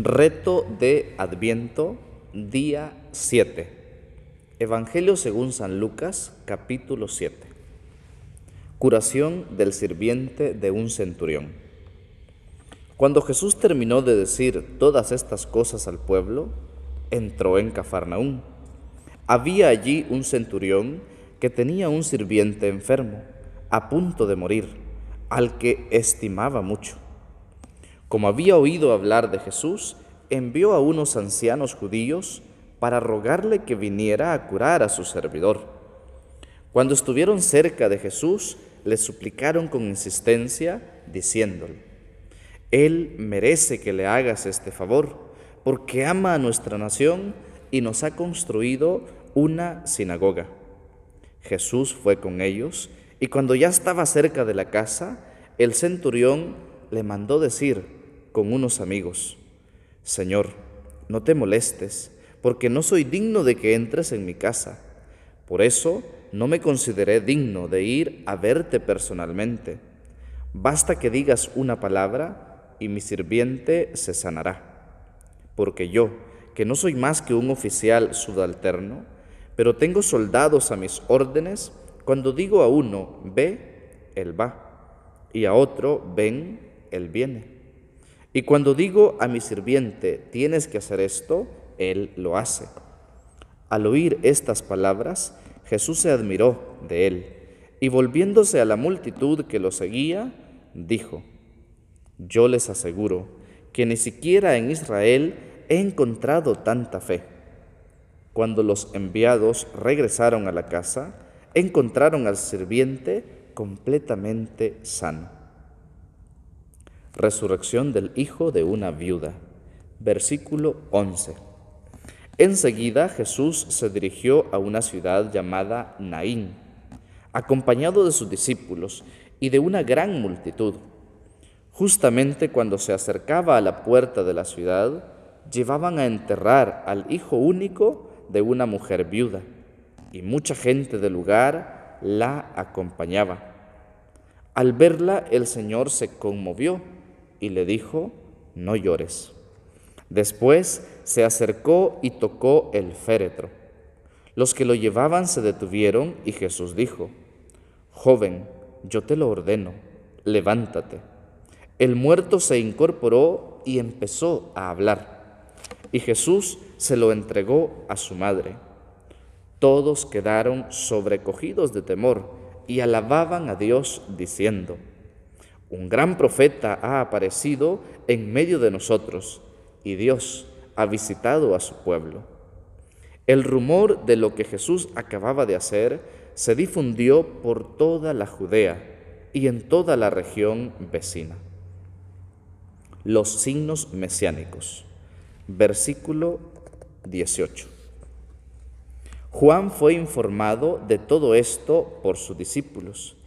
Reto de Adviento, día 7. Evangelio según San Lucas, capítulo 7. Curación del sirviente de un centurión. Cuando Jesús terminó de decir todas estas cosas al pueblo, entró en Cafarnaún. Había allí un centurión que tenía un sirviente enfermo, a punto de morir, al que estimaba mucho. Como había oído hablar de Jesús, envió a unos ancianos judíos para rogarle que viniera a curar a su servidor. Cuando estuvieron cerca de Jesús, le suplicaron con insistencia, diciéndole, Él merece que le hagas este favor, porque ama a nuestra nación y nos ha construido una sinagoga. Jesús fue con ellos y cuando ya estaba cerca de la casa, el centurión le mandó decir, con unos amigos. Señor, no te molestes, porque no soy digno de que entres en mi casa. Por eso no me consideré digno de ir a verte personalmente. Basta que digas una palabra y mi sirviente se sanará. Porque yo, que no soy más que un oficial subalterno, pero tengo soldados a mis órdenes, cuando digo a uno, ve, él va, y a otro, ven, él viene y cuando digo a mi sirviente, tienes que hacer esto, él lo hace. Al oír estas palabras, Jesús se admiró de él y volviéndose a la multitud que lo seguía, dijo, yo les aseguro que ni siquiera en Israel he encontrado tanta fe. Cuando los enviados regresaron a la casa, encontraron al sirviente completamente sano resurrección del hijo de una viuda. Versículo 11. Enseguida Jesús se dirigió a una ciudad llamada Naín, acompañado de sus discípulos y de una gran multitud. Justamente cuando se acercaba a la puerta de la ciudad, llevaban a enterrar al hijo único de una mujer viuda, y mucha gente del lugar la acompañaba. Al verla, el Señor se conmovió y le dijo, no llores. Después se acercó y tocó el féretro. Los que lo llevaban se detuvieron y Jesús dijo, Joven, yo te lo ordeno, levántate. El muerto se incorporó y empezó a hablar, y Jesús se lo entregó a su madre. Todos quedaron sobrecogidos de temor y alababan a Dios diciendo, un gran profeta ha aparecido en medio de nosotros y Dios ha visitado a su pueblo. El rumor de lo que Jesús acababa de hacer se difundió por toda la Judea y en toda la región vecina. Los signos mesiánicos. Versículo 18. Juan fue informado de todo esto por sus discípulos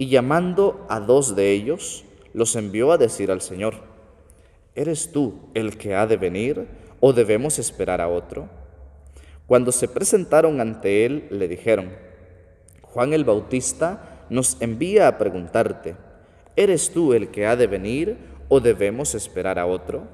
y llamando a dos de ellos, los envió a decir al Señor, ¿eres tú el que ha de venir o debemos esperar a otro? Cuando se presentaron ante él, le dijeron, Juan el Bautista nos envía a preguntarte, ¿eres tú el que ha de venir o debemos esperar a otro?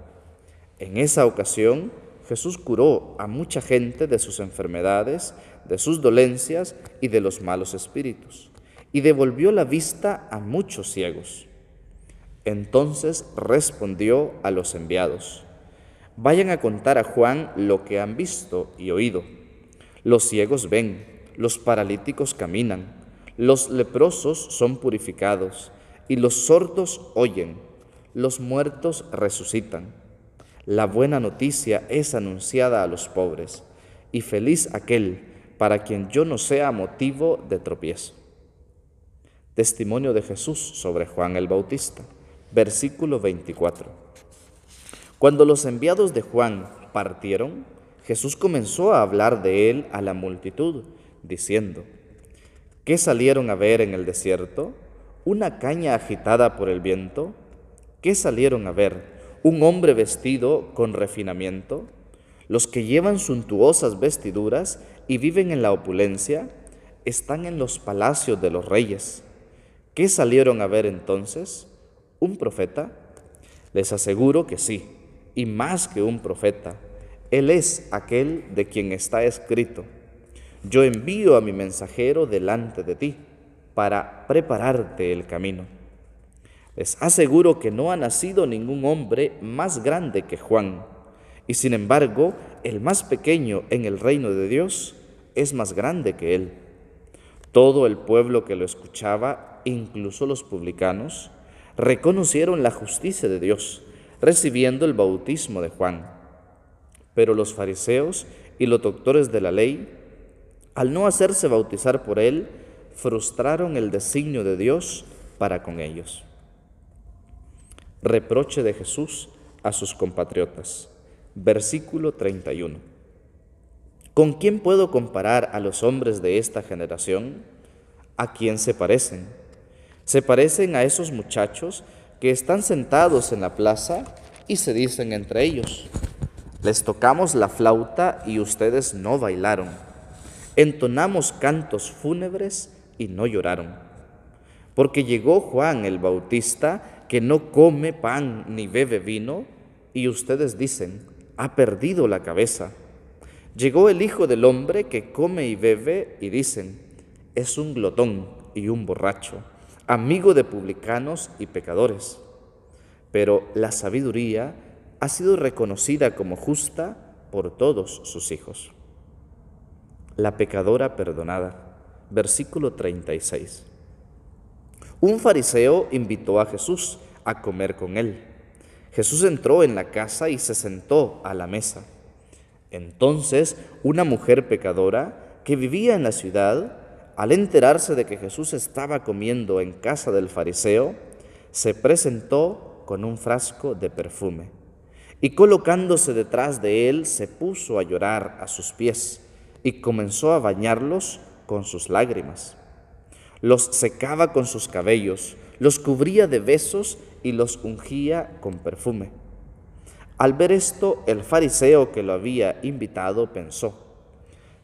En esa ocasión, Jesús curó a mucha gente de sus enfermedades, de sus dolencias y de los malos espíritus y devolvió la vista a muchos ciegos. Entonces respondió a los enviados, vayan a contar a Juan lo que han visto y oído. Los ciegos ven, los paralíticos caminan, los leprosos son purificados, y los sordos oyen, los muertos resucitan. La buena noticia es anunciada a los pobres, y feliz aquel para quien yo no sea motivo de tropiezo. Testimonio de Jesús sobre Juan el Bautista. Versículo 24. Cuando los enviados de Juan partieron, Jesús comenzó a hablar de él a la multitud, diciendo, ¿qué salieron a ver en el desierto? ¿Una caña agitada por el viento? ¿Qué salieron a ver? ¿Un hombre vestido con refinamiento? Los que llevan suntuosas vestiduras y viven en la opulencia están en los palacios de los reyes. ¿Qué salieron a ver entonces? ¿Un profeta? Les aseguro que sí, y más que un profeta. Él es aquel de quien está escrito. Yo envío a mi mensajero delante de ti para prepararte el camino. Les aseguro que no ha nacido ningún hombre más grande que Juan, y sin embargo el más pequeño en el reino de Dios es más grande que él. Todo el pueblo que lo escuchaba incluso los publicanos, reconocieron la justicia de Dios, recibiendo el bautismo de Juan. Pero los fariseos y los doctores de la ley, al no hacerse bautizar por él, frustraron el designio de Dios para con ellos. Reproche de Jesús a sus compatriotas. Versículo 31. ¿Con quién puedo comparar a los hombres de esta generación? ¿A quién se parecen? Se parecen a esos muchachos que están sentados en la plaza y se dicen entre ellos, les tocamos la flauta y ustedes no bailaron, entonamos cantos fúnebres y no lloraron, porque llegó Juan el Bautista que no come pan ni bebe vino y ustedes dicen, ha perdido la cabeza. Llegó el Hijo del Hombre que come y bebe y dicen, es un glotón y un borracho amigo de publicanos y pecadores. Pero la sabiduría ha sido reconocida como justa por todos sus hijos. La pecadora perdonada. Versículo 36. Un fariseo invitó a Jesús a comer con él. Jesús entró en la casa y se sentó a la mesa. Entonces una mujer pecadora que vivía en la ciudad al enterarse de que Jesús estaba comiendo en casa del fariseo, se presentó con un frasco de perfume y colocándose detrás de él se puso a llorar a sus pies y comenzó a bañarlos con sus lágrimas. Los secaba con sus cabellos, los cubría de besos y los ungía con perfume. Al ver esto, el fariseo que lo había invitado pensó,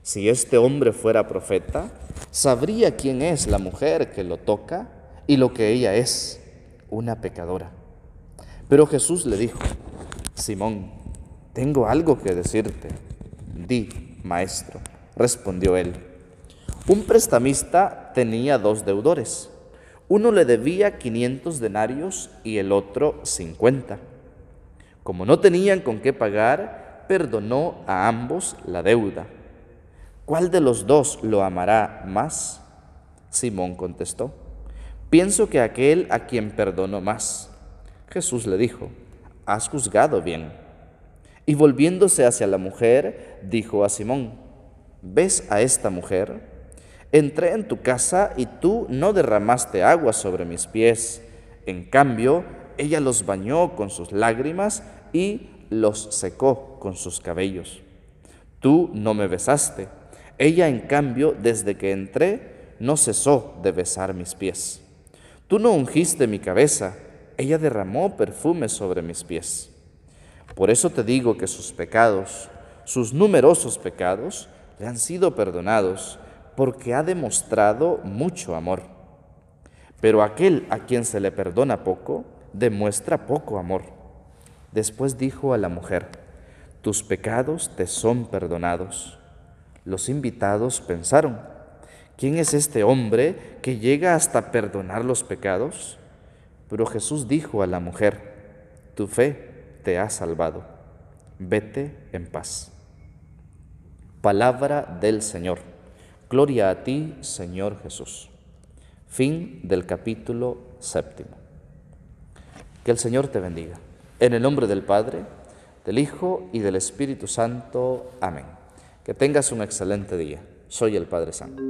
si este hombre fuera profeta, sabría quién es la mujer que lo toca y lo que ella es, una pecadora. Pero Jesús le dijo, Simón, tengo algo que decirte. Di, maestro, respondió él. Un prestamista tenía dos deudores. Uno le debía 500 denarios y el otro 50. Como no tenían con qué pagar, perdonó a ambos la deuda. ¿cuál de los dos lo amará más? Simón contestó, pienso que aquel a quien perdono más. Jesús le dijo, has juzgado bien. Y volviéndose hacia la mujer, dijo a Simón, ¿ves a esta mujer? Entré en tu casa y tú no derramaste agua sobre mis pies. En cambio, ella los bañó con sus lágrimas y los secó con sus cabellos. Tú no me besaste ella, en cambio, desde que entré, no cesó de besar mis pies. Tú no ungiste mi cabeza, ella derramó perfume sobre mis pies. Por eso te digo que sus pecados, sus numerosos pecados, le han sido perdonados, porque ha demostrado mucho amor. Pero aquel a quien se le perdona poco, demuestra poco amor. Después dijo a la mujer, tus pecados te son perdonados. Los invitados pensaron, ¿quién es este hombre que llega hasta perdonar los pecados? Pero Jesús dijo a la mujer, tu fe te ha salvado, vete en paz. Palabra del Señor. Gloria a ti, Señor Jesús. Fin del capítulo séptimo. Que el Señor te bendiga. En el nombre del Padre, del Hijo y del Espíritu Santo. Amén. Que tengas un excelente día. Soy el Padre Santo.